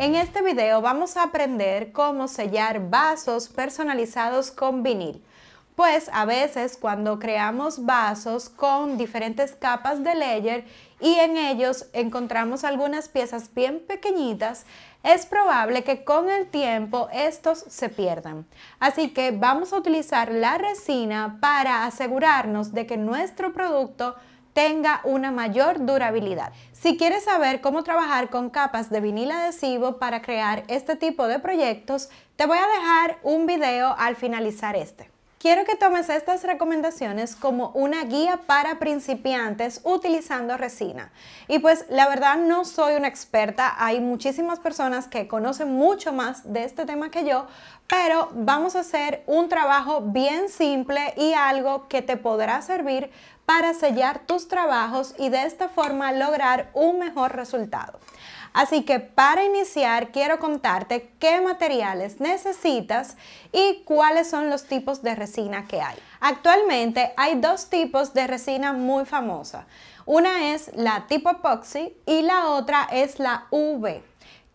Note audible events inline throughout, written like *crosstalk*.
En este video vamos a aprender cómo sellar vasos personalizados con vinil. Pues a veces cuando creamos vasos con diferentes capas de layer y en ellos encontramos algunas piezas bien pequeñitas, es probable que con el tiempo estos se pierdan. Así que vamos a utilizar la resina para asegurarnos de que nuestro producto tenga una mayor durabilidad. Si quieres saber cómo trabajar con capas de vinil adhesivo para crear este tipo de proyectos, te voy a dejar un video al finalizar este. Quiero que tomes estas recomendaciones como una guía para principiantes utilizando resina. Y pues la verdad no soy una experta, hay muchísimas personas que conocen mucho más de este tema que yo, pero vamos a hacer un trabajo bien simple y algo que te podrá servir para sellar tus trabajos y de esta forma lograr un mejor resultado. Así que para iniciar quiero contarte qué materiales necesitas y cuáles son los tipos de resina que hay. Actualmente hay dos tipos de resina muy famosa. Una es la tipo epoxy y la otra es la UV.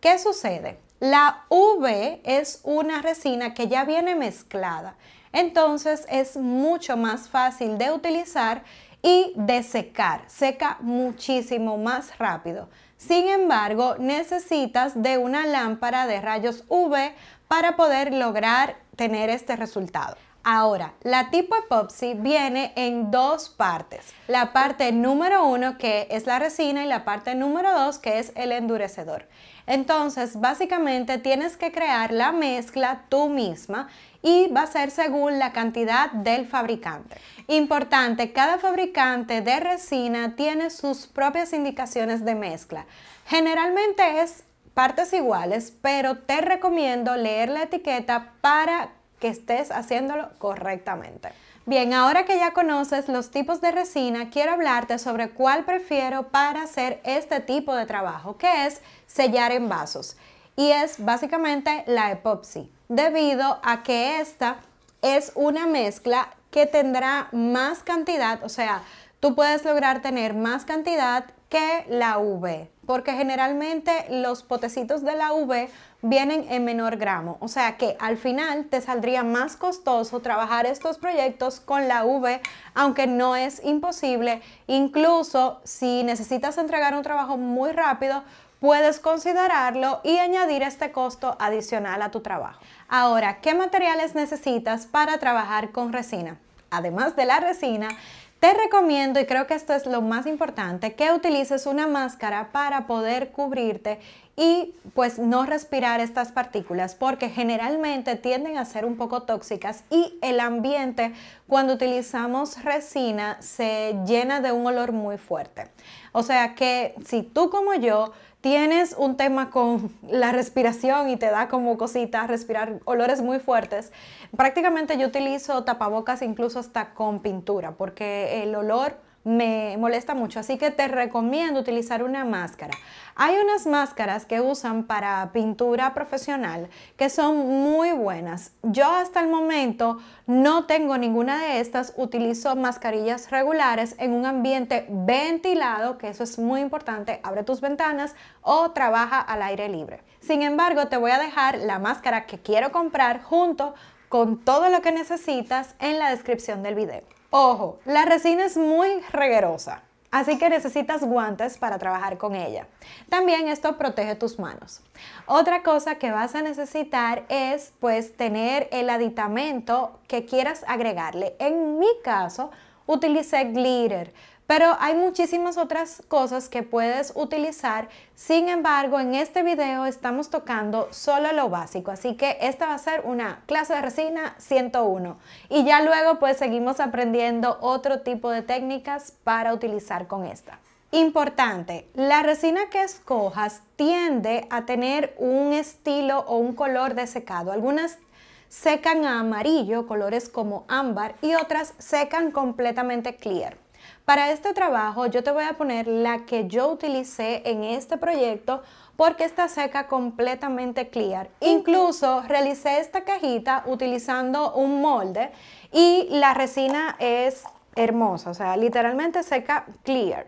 ¿Qué sucede? La UV es una resina que ya viene mezclada, entonces es mucho más fácil de utilizar y de secar. Seca muchísimo más rápido. Sin embargo, necesitas de una lámpara de rayos UV para poder lograr tener este resultado. Ahora, la tipo Epoxy viene en dos partes. La parte número uno que es la resina y la parte número dos que es el endurecedor. Entonces, básicamente tienes que crear la mezcla tú misma y va a ser según la cantidad del fabricante. Importante, cada fabricante de resina tiene sus propias indicaciones de mezcla. Generalmente es partes iguales, pero te recomiendo leer la etiqueta para que estés haciéndolo correctamente. Bien, ahora que ya conoces los tipos de resina, quiero hablarte sobre cuál prefiero para hacer este tipo de trabajo, que es sellar en vasos. Y es básicamente la epoxi, debido a que esta es una mezcla que tendrá más cantidad, o sea, tú puedes lograr tener más cantidad que la UV porque generalmente los potecitos de la V vienen en menor gramo, o sea que al final te saldría más costoso trabajar estos proyectos con la V, aunque no es imposible, incluso si necesitas entregar un trabajo muy rápido, puedes considerarlo y añadir este costo adicional a tu trabajo. Ahora, ¿qué materiales necesitas para trabajar con resina? Además de la resina, te recomiendo, y creo que esto es lo más importante, que utilices una máscara para poder cubrirte y pues no respirar estas partículas porque generalmente tienden a ser un poco tóxicas y el ambiente cuando utilizamos resina se llena de un olor muy fuerte. O sea que si tú como yo tienes un tema con *laughs* la respiración y te da como cosita respirar olores muy fuertes, prácticamente yo utilizo tapabocas incluso hasta con pintura porque el olor me molesta mucho, así que te recomiendo utilizar una máscara. Hay unas máscaras que usan para pintura profesional que son muy buenas. Yo hasta el momento no tengo ninguna de estas, utilizo mascarillas regulares en un ambiente ventilado, que eso es muy importante, abre tus ventanas o trabaja al aire libre. Sin embargo, te voy a dejar la máscara que quiero comprar junto con todo lo que necesitas en la descripción del video. Ojo, la resina es muy reguerosa, así que necesitas guantes para trabajar con ella. También esto protege tus manos. Otra cosa que vas a necesitar es pues tener el aditamento que quieras agregarle. En mi caso, utilicé glitter, pero hay muchísimas otras cosas que puedes utilizar, sin embargo en este video estamos tocando solo lo básico, así que esta va a ser una clase de resina 101 y ya luego pues seguimos aprendiendo otro tipo de técnicas para utilizar con esta. Importante, la resina que escojas tiende a tener un estilo o un color de secado. Algunas secan a amarillo, colores como ámbar, y otras secan completamente clear. Para este trabajo yo te voy a poner la que yo utilicé en este proyecto porque está seca completamente clear. Incluso realicé esta cajita utilizando un molde y la resina es hermosa, o sea, literalmente seca clear.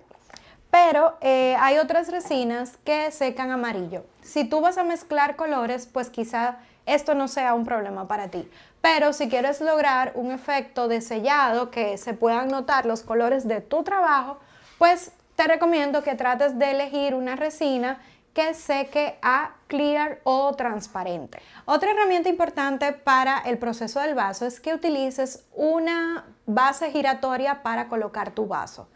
Pero eh, hay otras resinas que secan amarillo. Si tú vas a mezclar colores, pues quizá esto no sea un problema para ti. Pero si quieres lograr un efecto de sellado que se puedan notar los colores de tu trabajo, pues te recomiendo que trates de elegir una resina que seque a clear o transparente. Otra herramienta importante para el proceso del vaso es que utilices una base giratoria para colocar tu vaso.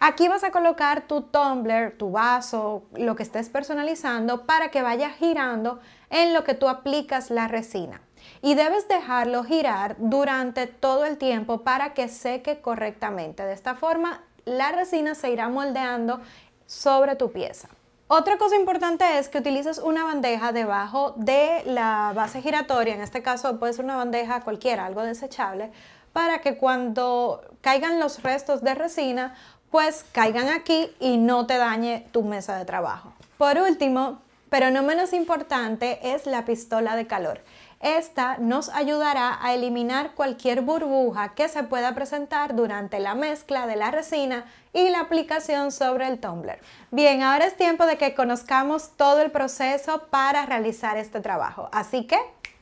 Aquí vas a colocar tu tumbler, tu vaso, lo que estés personalizando para que vaya girando en lo que tú aplicas la resina. Y debes dejarlo girar durante todo el tiempo para que seque correctamente. De esta forma, la resina se irá moldeando sobre tu pieza. Otra cosa importante es que utilices una bandeja debajo de la base giratoria, en este caso puede ser una bandeja cualquiera, algo desechable, para que cuando caigan los restos de resina, pues caigan aquí y no te dañe tu mesa de trabajo. Por último, pero no menos importante es la pistola de calor. Esta nos ayudará a eliminar cualquier burbuja que se pueda presentar durante la mezcla de la resina y la aplicación sobre el tumbler. Bien, ahora es tiempo de que conozcamos todo el proceso para realizar este trabajo, así que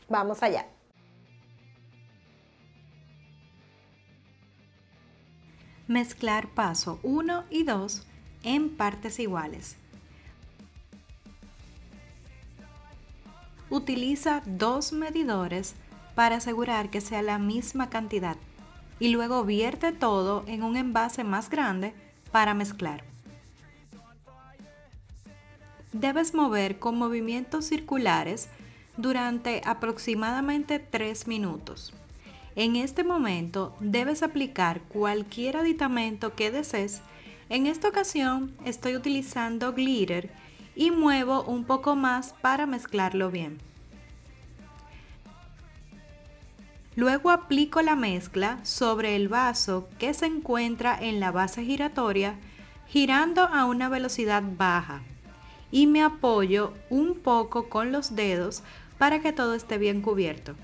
vamos allá. Mezclar paso 1 y 2 en partes iguales. utiliza dos medidores para asegurar que sea la misma cantidad y luego vierte todo en un envase más grande para mezclar. Debes mover con movimientos circulares durante aproximadamente 3 minutos. En este momento debes aplicar cualquier aditamento que desees. En esta ocasión estoy utilizando glitter y muevo un poco más para mezclarlo bien. Luego aplico la mezcla sobre el vaso que se encuentra en la base giratoria girando a una velocidad baja y me apoyo un poco con los dedos para que todo esté bien cubierto.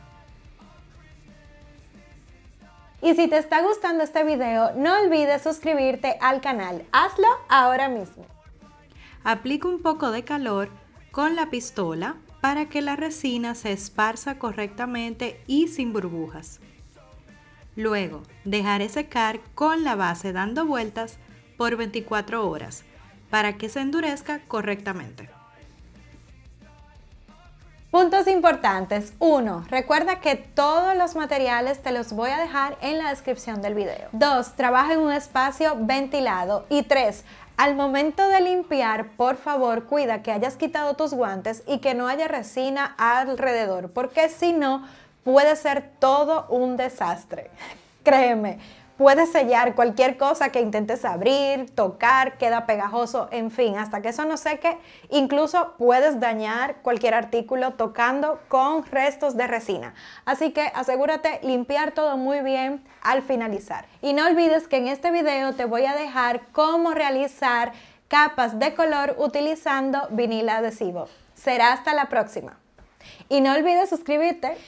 Y si te está gustando este video, no olvides suscribirte al canal. Hazlo ahora mismo aplica un poco de calor con la pistola para que la resina se esparza correctamente y sin burbujas. Luego, dejaré secar con la base dando vueltas por 24 horas para que se endurezca correctamente. Puntos importantes. 1. Recuerda que todos los materiales te los voy a dejar en la descripción del video. 2. Trabaja en un espacio ventilado. Y 3. Al momento de limpiar, por favor, cuida que hayas quitado tus guantes y que no haya resina alrededor, porque si no, puede ser todo un desastre. *laughs* Créeme, Puedes sellar cualquier cosa que intentes abrir, tocar, queda pegajoso, en fin, hasta que eso no seque, incluso puedes dañar cualquier artículo tocando con restos de resina. Así que asegúrate limpiar todo muy bien al finalizar. Y no olvides que en este video te voy a dejar cómo realizar capas de color utilizando vinil adhesivo. Será hasta la próxima. Y no olvides suscribirte